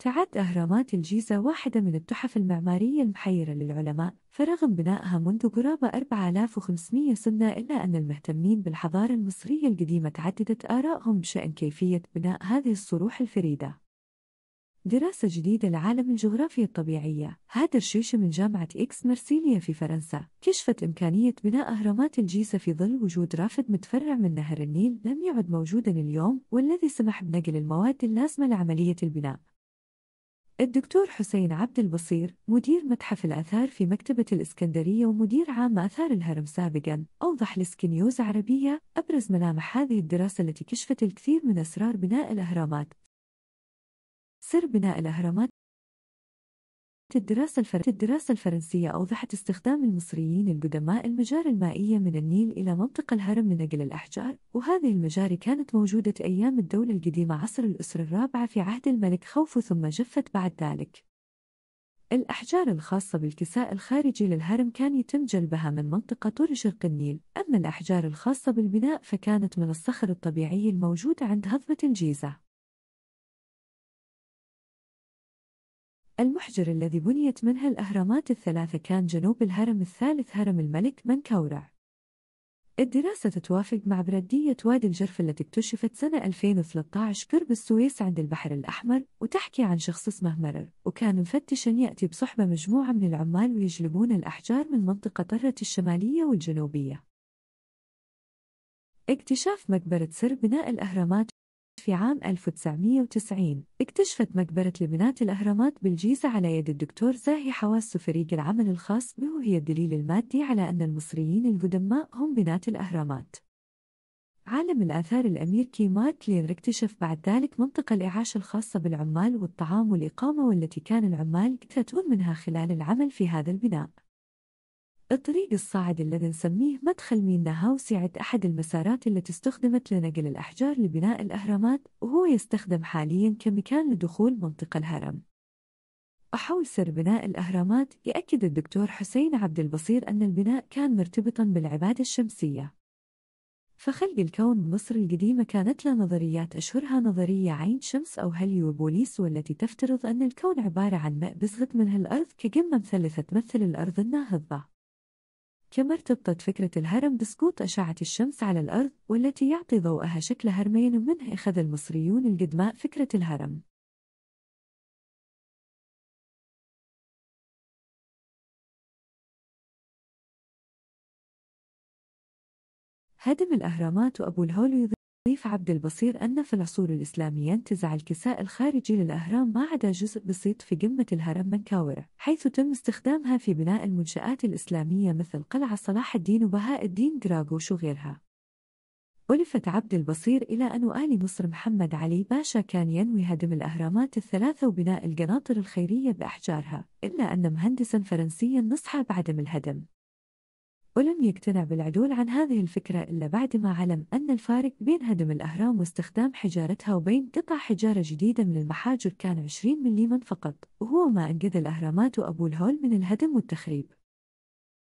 تعد أهرامات الجيزة واحدة من التحف المعمارية المحيرة للعلماء، فرغم بنائها منذ قرابة 4500 سنة إلا أن المهتمين بالحضارة المصرية القديمة تعددت آرائهم بشأن كيفية بناء هذه الصروح الفريدة. دراسة جديدة لعالم الجغرافيا الطبيعية هذا الشيشة من جامعة إكس مرسيليا في فرنسا كشفت إمكانية بناء أهرامات الجيزة في ظل وجود رافد متفرع من نهر النيل لم يعد موجودا اليوم والذي سمح بنقل المواد اللازمة لعملية البناء الدكتور حسين عبد البصير مدير متحف الآثار في مكتبة الإسكندرية ومدير عام آثار الهرم سابقا أوضح لسكنيوز عربية أبرز ملامح هذه الدراسة التي كشفت الكثير من أسرار بناء الأهرامات سر بناء الأهرامات الدراسة, الفر... الدراسة الفرنسية أوضحت استخدام المصريين القدماء المجاري المائية من النيل إلى منطقة الهرم لنقل الأحجار، وهذه المجاري كانت موجودة أيام الدولة القديمة عصر الأسرة الرابعة في عهد الملك خوفو ثم جفت بعد ذلك. الأحجار الخاصة بالكساء الخارجي للهرم كان يتم جلبها من منطقة طول شرق النيل، أما الأحجار الخاصة بالبناء فكانت من الصخر الطبيعي الموجود عند هضبة الجيزة. المحجر الذي بنيت منها الأهرامات الثلاثة كان جنوب الهرم الثالث هرم الملك منكورع الدراسة تتوافق مع بردية وادي الجرف التي اكتشفت سنة 2013 قرب السويس عند البحر الأحمر وتحكي عن شخص اسمه مرر وكان مفتشا يأتي بصحبة مجموعة من العمال ويجلبون الأحجار من منطقة طرة الشمالية والجنوبية اكتشاف مقبرة سر بناء الأهرامات في عام 1990 اكتشفت مقبرة لبنات الأهرامات بالجيزة على يد الدكتور زاهي حواس فريق العمل الخاص به هي الدليل المادي على أن المصريين القدماء هم بنات الأهرامات عالم الآثار الأمير كيمار كلير اكتشف بعد ذلك منطقة الإعاشة الخاصة بالعمال والطعام والإقامة والتي كان العمال يكتتون منها خلال العمل في هذا البناء الطريق الصاعد الذي نسميه مدخل مينا هاوس يعد أحد المسارات التي استخدمت لنقل الأحجار لبناء الأهرامات وهو يستخدم حاليا كمكان لدخول منطقة الهرم وحول سر بناء الأهرامات يأكد الدكتور حسين عبد البصير أن البناء كان مرتبطا بالعبادة الشمسية فخلق الكون مصر القديمة كانت له نظريات أشهرها نظرية عين شمس أو هليوبوليس والتي تفترض أن الكون عبارة عن ماء بزغت منها الأرض كقمة مثلثة تمثل الأرض الناهضة كما ارتبطت فكرة الهرم بسقوط أشعة الشمس على الأرض والتي يعطي ضوءها شكل هرمين ومنه أخذ المصريون القدماء فكرة الهرم هدم الأهرامات وأبو الهول ضيف عبد البصير أن في العصور الإسلامية انتزع الكساء الخارجي للأهرام ما عدا جزء بسيط في قمة الهرم منكاورة حيث تم استخدامها في بناء المنشآت الإسلامية مثل قلعة صلاح الدين وبهاء الدين دراغوش وغيرها ألفت عبد البصير إلى أن آل مصر محمد علي باشا كان ينوي هدم الأهرامات الثلاثة وبناء القناطر الخيرية بأحجارها إلا أن مهندسا فرنسيا نصح بعدم الهدم ولم يقتنع بالعدول عن هذه الفكرة إلا بعدما علم أن الفارق بين هدم الأهرام واستخدام حجارتها وبين قطع حجارة جديدة من المحاجر كان 20 مليما فقط وهو ما أنقذ الأهرامات وأبو الهول من الهدم والتخريب